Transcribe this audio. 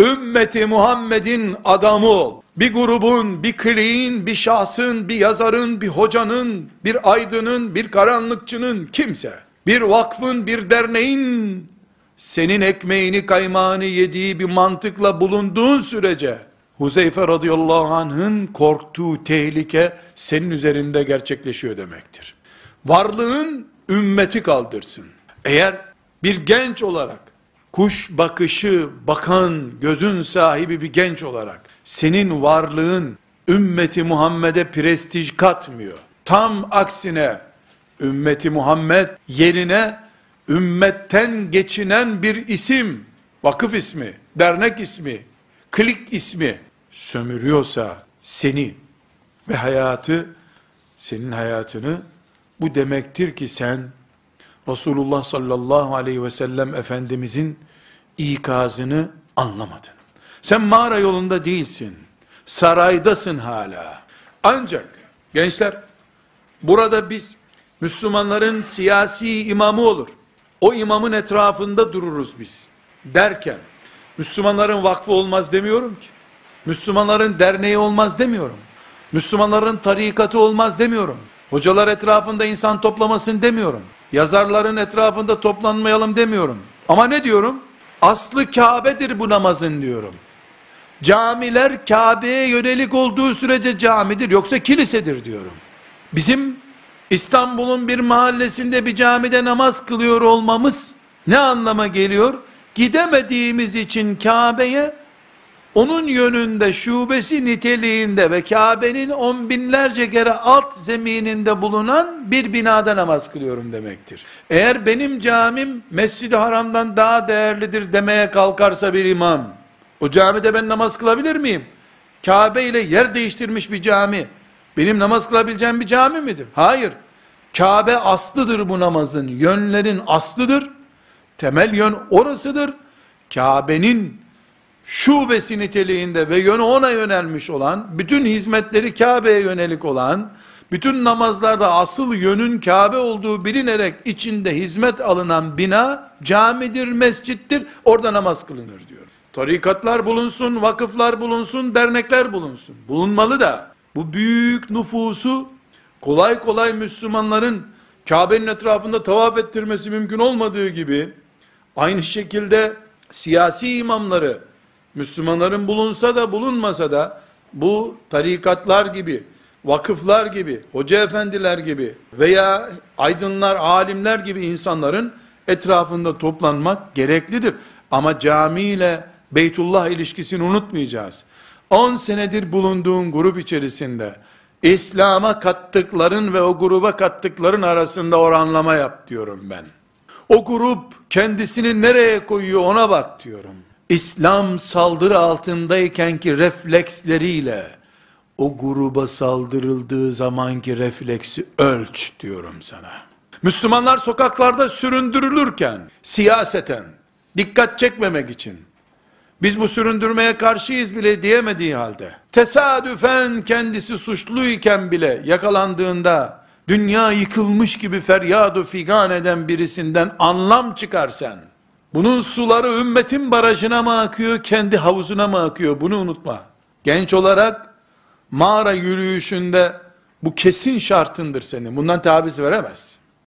Ümmeti Muhammed'in adamı ol. Bir grubun, bir kliğin, bir şahsın, bir yazarın, bir hocanın, bir aydının, bir karanlıkçının kimse, bir vakfın, bir derneğin senin ekmeğini kaymağını yediği bir mantıkla bulunduğun sürece Huzeyfe radıyallahu anh'ın korktuğu tehlike senin üzerinde gerçekleşiyor demektir. Varlığın ümmeti kaldırsın. Eğer bir genç olarak kuş bakışı bakan gözün sahibi bir genç olarak senin varlığın ümmeti Muhammed'e prestij katmıyor. Tam aksine ümmeti Muhammed yerine ümmetten geçinen bir isim, vakıf ismi, dernek ismi, klik ismi sömürüyorsa seni ve hayatı, senin hayatını bu demektir ki sen Resulullah sallallahu aleyhi ve sellem Efendimizin ikazını anlamadın. Sen mağara yolunda değilsin. Saraydasın hala. Ancak gençler burada biz Müslümanların siyasi imamı olur. O imamın etrafında dururuz biz. Derken Müslümanların vakfı olmaz demiyorum ki. Müslümanların derneği olmaz demiyorum. Müslümanların tarikatı olmaz demiyorum. Hocalar etrafında insan toplamasın demiyorum. Yazarların etrafında toplanmayalım demiyorum. Ama ne diyorum? Aslı Kabe'dir bu namazın diyorum. Camiler Kabe'ye yönelik olduğu sürece camidir yoksa kilisedir diyorum. Bizim İstanbul'un bir mahallesinde bir camide namaz kılıyor olmamız ne anlama geliyor? Gidemediğimiz için Kabe'ye onun yönünde şubesi niteliğinde ve Kabe'nin on binlerce kere alt zemininde bulunan bir binada namaz kılıyorum demektir. Eğer benim camim Mescid-i Haram'dan daha değerlidir demeye kalkarsa bir imam, o camide ben namaz kılabilir miyim? Kabe ile yer değiştirmiş bir cami, benim namaz kılabileceğim bir cami midir? Hayır. Kabe aslıdır bu namazın, yönlerin aslıdır, temel yön orasıdır. Kabe'nin şubesi niteliğinde ve yönü ona yönelmiş olan, bütün hizmetleri Kabe'ye yönelik olan, bütün namazlarda asıl yönün Kabe olduğu bilinerek içinde hizmet alınan bina, camidir, mescittir, orada namaz kılınır diyor. Tarikatlar bulunsun, vakıflar bulunsun, dernekler bulunsun. Bulunmalı da bu büyük nüfusu kolay kolay Müslümanların Kabe'nin etrafında tavaf ettirmesi mümkün olmadığı gibi aynı şekilde siyasi imamları Müslümanların bulunsa da bulunmasa da bu tarikatlar gibi, vakıflar gibi, hoca efendiler gibi veya aydınlar, alimler gibi insanların etrafında toplanmak gereklidir. Ama cami ile Beytullah ilişkisini unutmayacağız. 10 senedir bulunduğun grup içerisinde İslam'a kattıkların ve o gruba kattıkların arasında oranlama yap diyorum ben. O grup kendisini nereye koyuyor ona bak diyorum. İslam saldırı altındayken ki refleksleriyle o gruba saldırıldığı zamanki refleksi ölç diyorum sana. Müslümanlar sokaklarda süründürülürken siyaseten dikkat çekmemek için biz bu süründürmeye karşıyız bile diyemediği halde tesadüfen kendisi suçluyken bile yakalandığında dünya yıkılmış gibi feryadu figan eden birisinden anlam çıkarsan bunun suları ümmetin barajına mı akıyor, kendi havuzuna mı akıyor? Bunu unutma. Genç olarak mağara yürüyüşünde bu kesin şartındır senin. Bundan taviz veremezsin.